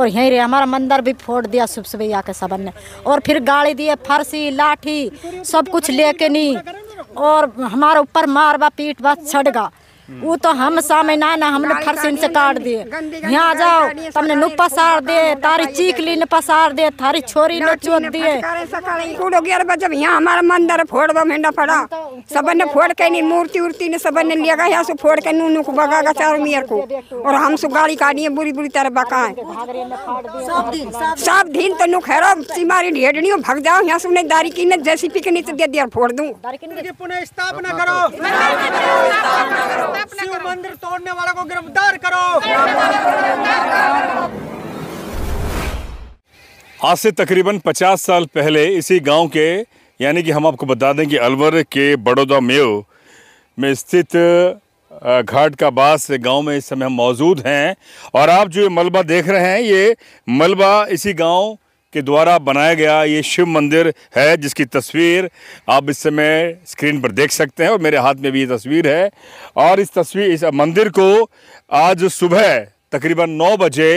और यहीं रहे हमारा मंदिर भी फोड़ दिया सुबह सुबह आके सबन ने और फिर गाड़ी दिए फरसी लाठी सब कुछ लेके नहीं और हमारे ऊपर मार बा पीट बा छड़गा हम्म। वो तो हम सामे ना ना हमने फरसिन से काट दिए यहाँ जाओ तुमने नु पसार दे तारी चीख ली पसार दे थारी छोरी ने चोट दिए जब यहाँ हमारा मंदिर फोड़ दो मेंढा फड़ा तो सब ने फोड़ के नहीं मूर्ति उर्ति ने सब ने लिया यहाँ से फोड़ के नूनू को बगा का चारों मियर को और हम सो गाड़ी काटी है बुरी बुरी तरह बकाए सब दिन तो नु खेरा सीमारी ढेडनी भग जाओ यहाँ सुने दारी की ने जैसी पी के नीचे दे दिया फोड़ दूँ पुनः स्थापना करो शिव मंदिर तोड़ने वालों को गिरफ्तार करो आज से तकरीबन 50 साल पहले इसी गांव के यानी कि हम आपको बता दें कि अलवर के बड़ौदा मेव में स्थित घाट का बास गांव में इस समय हम मौजूद हैं और आप जो ये मलबा देख रहे हैं ये मलबा इसी गांव के द्वारा बनाया गया ये शिव मंदिर है जिसकी तस्वीर आप इस समय स्क्रीन पर देख सकते हैं और मेरे हाथ में भी ये तस्वीर है और इस तस्वीर इस मंदिर को आज सुबह तकरीबन नौ बजे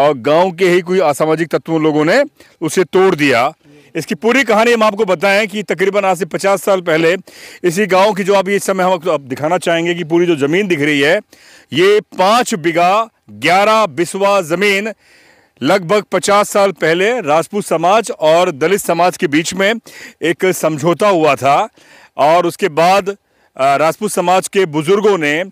और गांव के ही कोई असामाजिक तत्वों लोगों ने उसे तोड़ दिया इसकी पूरी कहानी हम आपको बताएं कि तकरीबन आज से पचास साल पहले इसी गांव की जो अभी इस समय हम आपको दिखाना चाहेंगे कि पूरी जो ज़मीन दिख रही है ये पाँच बिगा ग्यारह बिसवा ज़मीन लगभग 50 साल पहले राजपूत समाज और दलित समाज के बीच में एक समझौता हुआ था और उसके बाद राजपूत समाज के बुज़ुर्गों ने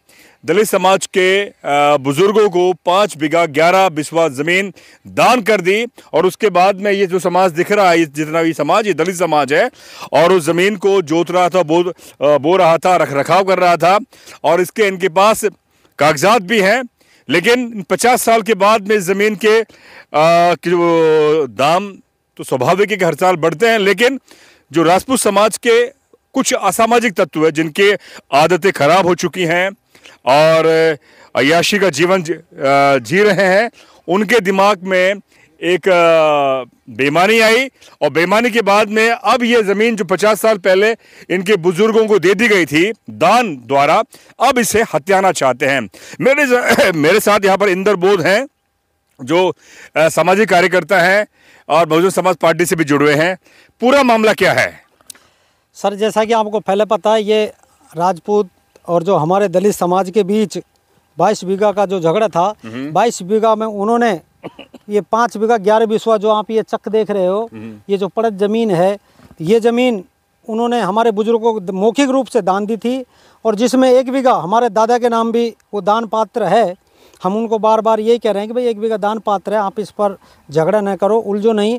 दलित समाज के बुज़ुर्गों को पाँच बीघा ग्यारह बिस्वा ज़मीन दान कर दी और उसके बाद में ये जो समाज दिख रहा है जितना भी समाज ये दलित समाज है और उस ज़मीन को जोत रहा था बो बो रहा था रख रखाव कर रहा था और इसके इनके पास कागजात भी हैं लेकिन 50 साल के बाद में ज़मीन के जो दाम तो स्वाभाविक है कि हर साल बढ़ते हैं लेकिन जो राजपूत समाज के कुछ असामाजिक तत्व है जिनके आदतें ख़राब हो चुकी हैं और अयाशी का जीवन जी रहे हैं उनके दिमाग में एक बेमानी आई और बेमानी के बाद में अब ये ज़मीन जो 50 साल पहले इनके बुज़ुर्गों को दे दी गई थी दान द्वारा अब इसे हत्याना चाहते हैं मेरे मेरे साथ यहाँ पर इंदर बोध हैं जो सामाजिक कार्यकर्ता हैं और बहुजन समाज पार्टी से भी जुड़े हैं पूरा मामला क्या है सर जैसा कि आपको पहले पता है ये राजपूत और जो हमारे दलित समाज के बीच 22 बीघा का जो झगड़ा था 22 हम्म। बीघा में उन्होंने ये पाँच बीघा ग्यारह बीसवा जो आप ये चक देख रहे हो हम्म। ये जो पड़त जमीन है ये ज़मीन उन्होंने हमारे बुजुर्गों को मौखिक रूप से दान दी थी और जिसमें एक बीघा हमारे दादा के नाम भी वो दान पात्र है हम उनको बार बार ये कह रहे हैं कि भाई एक बीघा दान पात्र है आप इस पर झगड़ा न करो उलझो नहीं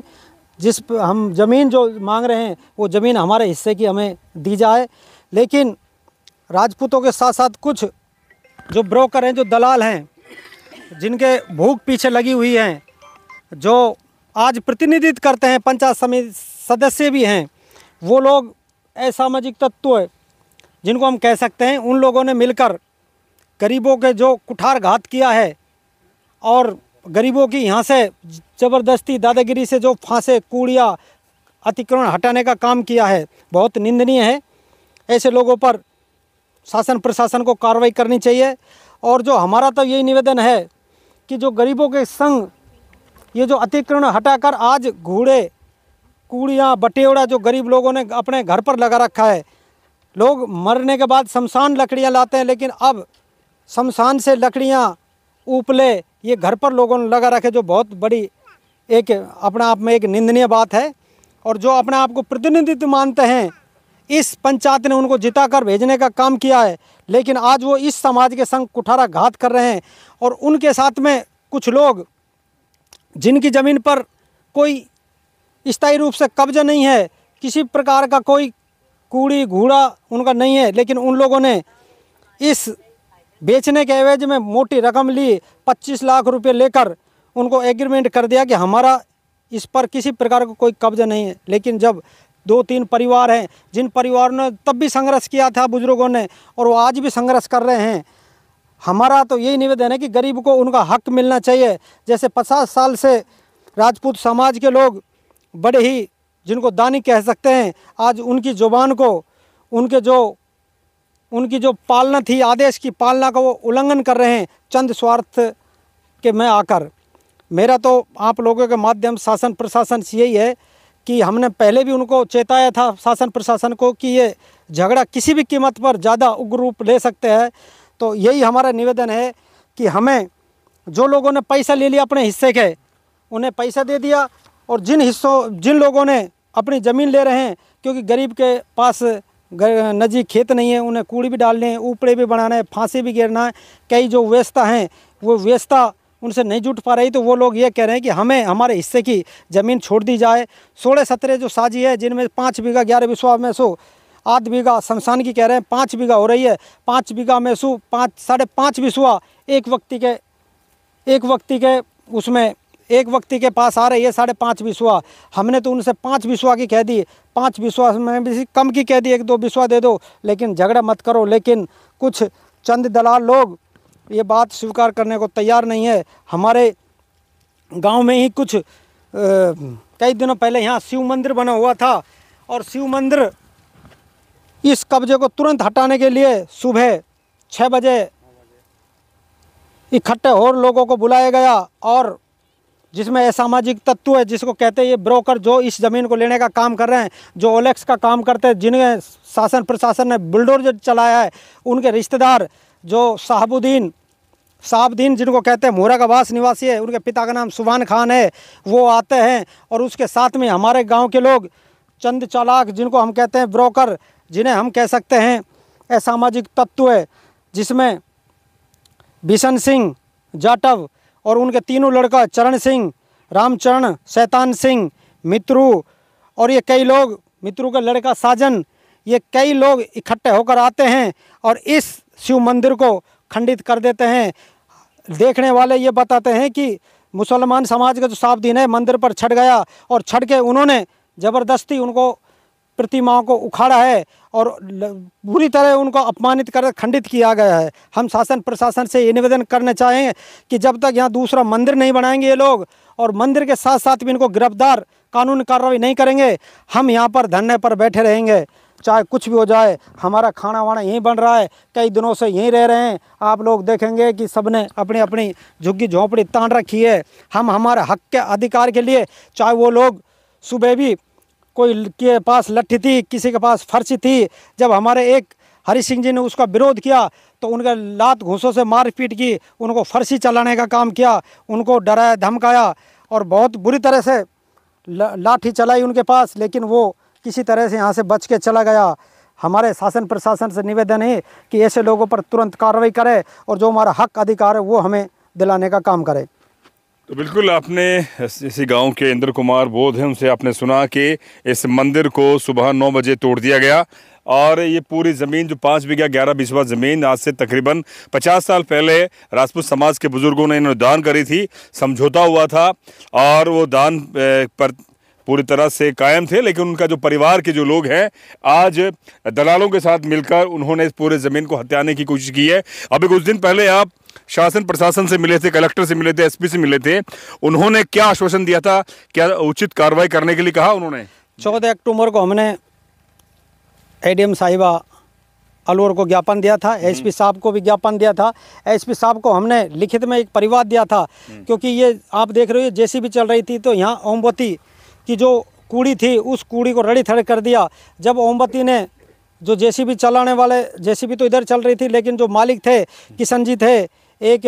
जिस हम ज़मीन जो मांग रहे हैं वो ज़मीन हमारे हिस्से की हमें दी जाए लेकिन राजपूतों के साथ साथ कुछ जो ब्रोकर हैं जो दलाल हैं जिनके भूख पीछे लगी हुई हैं जो आज प्रतिनिधित्व करते हैं पंचायत समिति सदस्य भी हैं वो लोग असामाजिक तत्व है, जिनको हम कह सकते हैं उन लोगों ने मिलकर गरीबों के जो कुठार घात किया है और गरीबों की यहाँ से ज़बरदस्ती दादागिरी से जो फांसे कूड़िया अतिक्रमण हटाने का काम किया है बहुत निंदनीय है ऐसे लोगों पर शासन प्रशासन को कार्रवाई करनी चाहिए और जो हमारा तो यही निवेदन है कि जो गरीबों के संग ये जो अतिक्रमण हटाकर आज घूड़े कूड़ियाँ बटेवड़ा जो गरीब लोगों ने अपने घर पर लगा रखा है लोग मरने के बाद शमशान लकड़ियाँ लाते हैं लेकिन अब शमशान से लकड़ियाँ उपले ये घर पर लोगों ने लगा रखे जो बहुत बड़ी एक अपने आप में एक निंदनीय बात है और जो अपने आप को प्रतिनिधित्व मानते हैं इस पंचायत ने उनको जिता कर भेजने का काम किया है लेकिन आज वो इस समाज के संग कुठारा घात कर रहे हैं और उनके साथ में कुछ लोग जिनकी ज़मीन पर कोई स्थायी रूप से कब्जा नहीं है किसी प्रकार का कोई कूड़ी घूड़ा उनका नहीं है लेकिन उन लोगों ने इस बेचने के एवज में मोटी रकम ली 25 लाख रुपए लेकर उनको एग्रीमेंट कर दिया कि हमारा इस पर किसी प्रकार का को कोई कब्जा नहीं है लेकिन जब दो तीन परिवार हैं जिन परिवारों ने तब भी संघर्ष किया था बुज़ुर्गों ने और वो आज भी संघर्ष कर रहे हैं हमारा तो यही निवेदन है कि गरीब को उनका हक मिलना चाहिए जैसे पचास साल से राजपूत समाज के लोग बड़े ही जिनको दानी कह सकते हैं आज उनकी ज़ुबान को उनके जो उनकी जो पालना थी आदेश की पालना का वो उल्लंघन कर रहे हैं चंद स्वार्थ के में आकर मेरा तो आप लोगों के माध्यम शासन प्रशासन से यही है कि हमने पहले भी उनको चेताया था शासन प्रशासन को कि ये झगड़ा किसी भी कीमत पर ज़्यादा उग्र रूप ले सकते हैं तो यही हमारा निवेदन है कि हमें जो लोगों ने पैसा ले लिया अपने हिस्से के उन्हें पैसा दे दिया और जिन हिस्सों जिन लोगों ने अपनी ज़मीन ले रहे हैं क्योंकि गरीब के पास नज़ीक खेत नहीं है उन्हें कूड़ी भी डालने हैं ऊपड़े भी बनाने है फांसी भी गिरना है कई जो व्यवस्था हैं वो व्यवस्था उनसे नहीं जुट पा रही तो वो लोग ये कह रहे हैं कि हमें हमारे हिस्से की ज़मीन छोड़ दी जाए सोलह सत्रह जो साजी है जिनमें पाँच बीघा ग्यारह बीसवा में सो आध बीघा शमशान की कह रहे हैं पाँच बीघा हो रही है पाँच बीघा में सो पाँच साढ़े पाँच बीसवा एक व्यक्ति के एक व्यक्ति के उसमें एक व्यक्ति के पास आ रही है साढ़े पाँच बिसवा हमने तो उनसे पाँच बिसवा की कह दी पाँच बिसवा में भी कम की कह दी एक दो बिसवा दे दो लेकिन झगड़ा मत करो लेकिन कुछ चंद दलाल लोग ये बात स्वीकार करने को तैयार नहीं है हमारे गांव में ही कुछ कई दिनों पहले यहाँ शिव मंदिर बना हुआ था और शिव मंदिर इस कब्जे को तुरंत हटाने के लिए सुबह छः बजे इकट्ठे और लोगों को बुलाया गया और जिसमें असामाजिक तत्व है जिसको कहते हैं ये ब्रोकर जो इस ज़मीन को लेने का काम कर रहे हैं जो ओलेक्स का काम करते हैं जिन्हें शासन प्रशासन ने जो चलाया है उनके रिश्तेदार जो साहबुद्दीन साहबुद्दीन जिनको कहते हैं का निवासी है उनके पिता का नाम सुबहान खान है वो आते हैं और उसके साथ में हमारे गाँव के लोग चंद चालाक जिनको हम कहते हैं ब्रोकर जिन्हें हम कह सकते हैं असामाजिक तत्व है जिसमें बिशन सिंह जाटव और उनके तीनों लड़का चरण सिंह रामचरण शैतान सिंह मित्रू और ये कई लोग मित्रू का लड़का साजन ये कई लोग इकट्ठे होकर आते हैं और इस शिव मंदिर को खंडित कर देते हैं देखने वाले ये बताते हैं कि मुसलमान समाज का जो दिन है मंदिर पर छट गया और छट के उन्होंने ज़बरदस्ती उनको प्रतिमाओं को उखाड़ा है और बुरी तरह उनको अपमानित कर खंडित किया गया है हम शासन प्रशासन से ये निवेदन करना चाहेंगे कि जब तक यहाँ दूसरा मंदिर नहीं बनाएंगे ये लोग और मंदिर के साथ साथ भी इनको गिरफ्तार कानून कार्रवाई नहीं करेंगे हम यहाँ पर धरने पर बैठे रहेंगे चाहे कुछ भी हो जाए हमारा खाना वाना यहीं बन रहा है कई दिनों से यहीं रह रहे हैं आप लोग देखेंगे कि सब ने अपनी अपनी झुग्गी झोंपड़ी तान रखी है हम हमारे हक के अधिकार के लिए चाहे वो लोग सुबह भी कोई के पास लट्ठी थी किसी के पास फर्शी थी जब हमारे एक हरी सिंह जी ने उसका विरोध किया तो उनके लात घूसों से मारपीट की उनको फर्शी चलाने का काम किया उनको डराया धमकाया और बहुत बुरी तरह से लाठी चलाई उनके पास लेकिन वो किसी तरह से यहाँ से बच के चला गया हमारे शासन प्रशासन से निवेदन है कि ऐसे लोगों पर तुरंत कार्रवाई करे और जो हमारा हक अधिकार है वो हमें दिलाने का काम करे तो बिल्कुल आपने इसी गांव के इंद्र कुमार बोध हैं उनसे आपने सुना कि इस मंदिर को सुबह नौ बजे तोड़ दिया गया और ये पूरी ज़मीन जो पाँच बीघा ग्यारह बीसवा ज़मीन आज से तकरीबन पचास साल पहले राजपूत समाज के बुज़ुर्गों ने इन्होंने दान करी थी समझौता हुआ था और वो दान पर पूरी तरह से कायम थे लेकिन उनका जो परिवार के जो लोग हैं आज दलालों के साथ मिलकर उन्होंने इस पूरे ज़मीन को हत्याने की कोशिश की है अभी कुछ दिन पहले आप शासन प्रशासन से मिले थे कलेक्टर से मिले थे एसपी से मिले थे उन्होंने क्या आश्वासन दिया था क्या उचित कार्रवाई करने के लिए कहा उन्होंने चौदह अक्टूबर को हमने एडीएम साहिबा अलवर को ज्ञापन दिया था हम्म। एसपी साहब को भी ज्ञापन दिया था एसपी साहब को हमने लिखित में एक परिवाद दिया था हम्म। क्योंकि ये आप देख रहे हो भी चल रही थी तो यहाँ ओमवती कि जो कूड़ी थी उस कूड़ी को रड़ी थड़ कर दिया जब ओमबती ने जो जेसीबी चलाने वाले जेसीबी तो इधर चल रही थी लेकिन जो मालिक थे किशन जी थे एक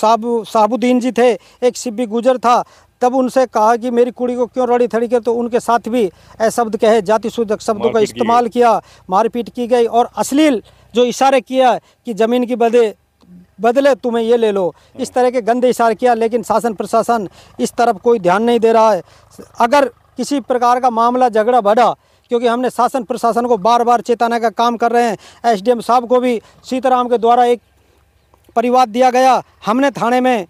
साबु साबुद्दीन जी थे एक सिब्बी गुजर था तब उनसे कहा कि मेरी कुड़ी को क्यों रड़ी थड़ी कर तो उनके साथ भी शब्द कहे जाति सूचक शब्दों का इस्तेमाल किया मारपीट की गई और अश्लील जो इशारे किया कि ज़मीन की बदे बदले तुम्हें ये ले लो इस तरह के गंदे इशारे किया लेकिन शासन प्रशासन इस तरफ कोई ध्यान नहीं दे रहा है अगर किसी प्रकार का मामला झगड़ा बढ़ा क्योंकि हमने शासन प्रशासन को बार बार चेताने का काम कर रहे हैं एसडीएम साहब को भी सीताराम के द्वारा एक परिवाद दिया गया हमने थाने में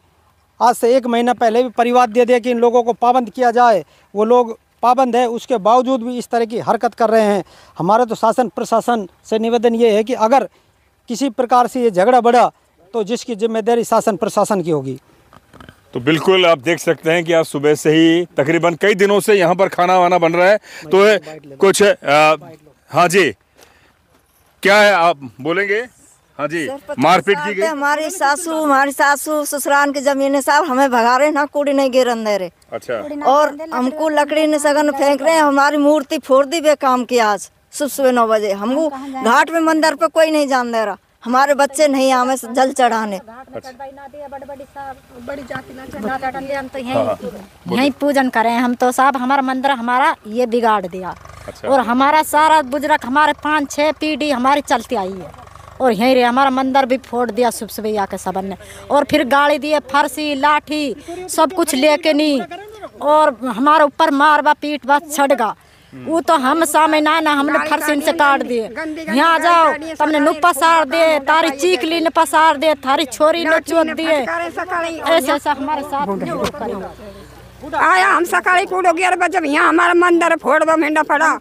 आज से एक महीना पहले भी परिवाद दे दिया कि इन लोगों को पाबंद किया जाए वो लोग पाबंद है उसके बावजूद भी इस तरह की हरकत कर रहे हैं हमारा तो शासन प्रशासन से निवेदन ये है कि अगर किसी प्रकार से ये झगड़ा बढ़ा तो जिसकी जिम्मेदारी शासन प्रशासन की होगी तो बिल्कुल आप देख सकते हैं कि आज सुबह से ही तकरीबन कई दिनों से यहाँ पर खाना वाना बन रहा है तो है, कुछ आ, हाँ जी क्या है आप बोलेंगे हाँ जी मारपीट की गई हमारी सासू हमारी सासू ससुराल की जमीन है साहब हमें भगा रहे ना कूड़ी नहीं गिर अंदर अच्छा और हमको लकड़ी ने सगन फेंक रहे हैं हमारी मूर्ति फोड़ दी बे काम की आज सुबह सुबह नौ बजे हमको घाट में मंदिर पे कोई नहीं जान दे रहा हमारे बच्चे नहीं आवे जल चढ़ाने अच्छा। हाँ। यही पूजन करे हम तो साहब हमारा मंदिर हमारा ये बिगाड़ दिया अच्छा। और हमारा सारा बुजुर्ग हमारे पाँच छह पीढ़ी हमारी चलती आई है और यही रहे हमारा मंदिर भी फोड़ दिया सुबह सुबह आके सबन ने और फिर गाड़ी दिए फरसी लाठी सब कुछ लेके नहीं और हमारे ऊपर मार बा पीट बा छड़गा वो तो हम सामने ना ना हमने फरसिन से काट दिए यहाँ जाओ तुमने नु पसार दिए तारी चीख ली ने पसार दिए थारी छोरी ने चोट दिए ऐसे ऐसा हमारे साथ आया हम सका कूड़ो गेलं बजब यहाँ हमारा मंदिर फोड बा मेंढा फडा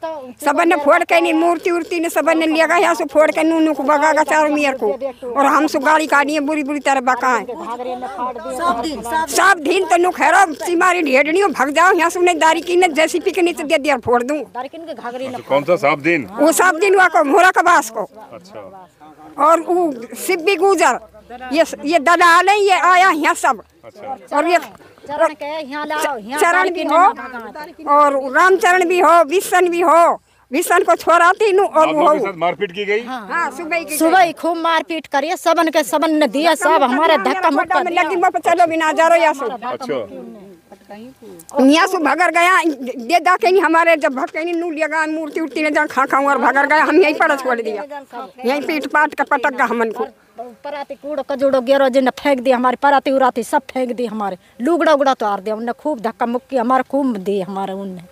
तो ने फोड़ के नहीं मूर्ति उर्ति ने ने लिया गया सो फोड़ के नू नू को बगा गया चार मियर को और हम सो गाड़ी काटी है बुरी बुरी तरह बका है सब दिन तो नु खेरा सिमारी ढेडनी भग जाओ यहाँ सुने दारी की ने जैसी पी के नीचे दे दिया फोड़ दूं अच्छा, कौन सा सब दिन वो सब दिन हुआ को मोरा कबास को अच्छा। और वो सिब्बी गुजर ये ये दलाल नहीं ये आया यहाँ सब अच्छा। और ये चरण भी हो और रामचरण भी हो विषण भी हो विशन को छोड़ाती नू और वो मारपीट की गई हाँ, हाँ सुबह की सुबह खूब मारपीट करिए सबन के सबन ने दिया सब हमारे धक्का मुक्का चलो बिना जा रहा अच्छा यहाँ भगर गया दे दा नहीं हमारे जब भग के नहीं नू लगा मूर्ति उर्ती ने खा खा और भगर गया हम यहीं पर छोड़ दिया यहीं पीट पाट का पटक गया हमन को पराती कूड़ो कजोड़ो गेरो जिन्हें फेंक दिया हमारे पराती उराती सब फेंक दी हमारे लुगड़ा उगड़ा तो आर दिया उनने खूब धक्का मुक्की हमारे खूब दी हमारे उनने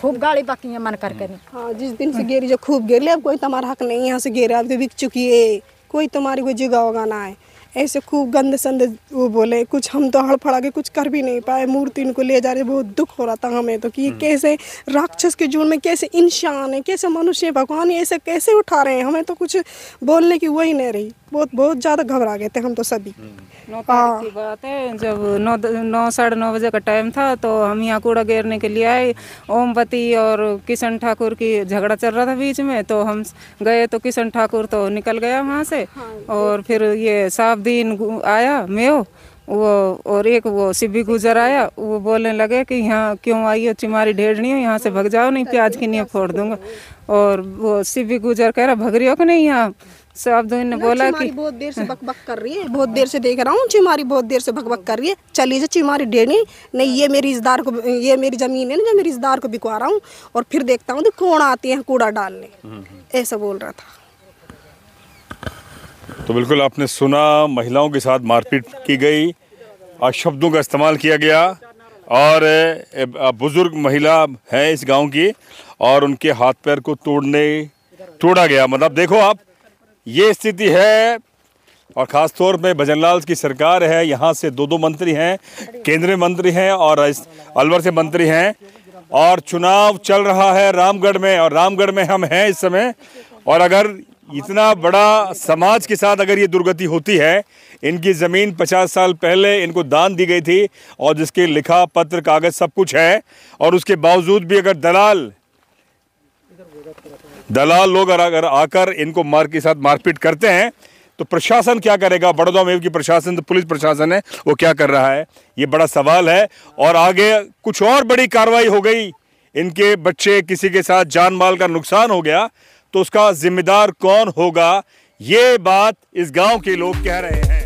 खूब गाड़ी बाकी है मन करके हाँ जिस दिन से गेरी जो खूब गिर ले अब कोई तुम्हारा हक नहीं है यहाँ से गिरा अब तो बिक चुकी है कोई तुम्हारी कोई जगह होगा ना है ऐसे खूब गंद संद वो बोले कुछ हम तो हड़फड़ा के कुछ कर भी नहीं पाए मूर्ति इनको ले जा रहे बहुत दुख हो रहा था हमें तो कि हम्म। कैसे राक्षस के जून में कैसे इंसान है कैसे मनुष्य भगवान ऐसे कैसे उठा रहे हैं हमें तो कुछ बोलने की वही नहीं रही बहुत बहुत ज़्यादा घबरा गए थे हम तो सभी हम्म। हाँ। की बात है जब नौ नौ साढ़े नौ बजे का टाइम था तो हम यहाँ कूड़ा घेरने के लिए आए ओमपति और किशन ठाकुर की झगड़ा चल रहा था बीच में तो हम गए तो किशन ठाकुर तो निकल गया वहाँ से हाँ, और फिर ये दिन आया मेो वो और एक वो सिब्बी गुजर आया वो बोलने लगे कि यहाँ क्यों आई हो चिमारी नहीं हो यहाँ से भग जाओ नहीं प्याज तो की नहीं फोड़ दूंगा और वो सिब्बी गुजर कह रहा भग रही हो कि नहीं यहाँ सावधान तो ने बोला कि बहुत देर से बकबक कर रही है बहुत देर से देख रहा हूँ चिमारी बहुत देर से बकबक कर रही है चली जा चिमारी डेनी नहीं ये मेरी रिश्तेदार को ये मेरी ज़मीन है ना जो मेरी रिश्तेदार को बिकवा रहा हूँ और फिर देखता हूँ तो कौन आती है कूड़ा डालने ऐसा बोल रहा था तो बिल्कुल आपने सुना महिलाओं के साथ मारपीट की गई और शब्दों का इस्तेमाल किया गया और बुज़ुर्ग महिला है इस गांव की और उनके हाथ पैर को तोड़ने तोड़ा गया मतलब देखो आप ये स्थिति है और ख़ास तौर पे लाल की सरकार है यहाँ से दो दो मंत्री हैं केंद्रीय मंत्री हैं और अलवर से मंत्री हैं और चुनाव चल रहा है रामगढ़ में और रामगढ़ में हम हैं इस समय और अगर इतना बड़ा समाज के साथ अगर ये दुर्गति होती है इनकी ज़मीन 50 साल पहले इनको दान दी गई थी और जिसके लिखा पत्र कागज़ सब कुछ है और उसके बावजूद भी अगर दलाल दलाल लोग अगर आकर इनको मार के साथ मारपीट करते हैं तो प्रशासन क्या करेगा बड़ौदा में की प्रशासन तो पुलिस प्रशासन है वो क्या कर रहा है ये बड़ा सवाल है और आगे कुछ और बड़ी कार्रवाई हो गई इनके बच्चे किसी के साथ जान माल का नुकसान हो गया तो उसका जिम्मेदार कौन होगा ये बात इस गांव के लोग कह रहे हैं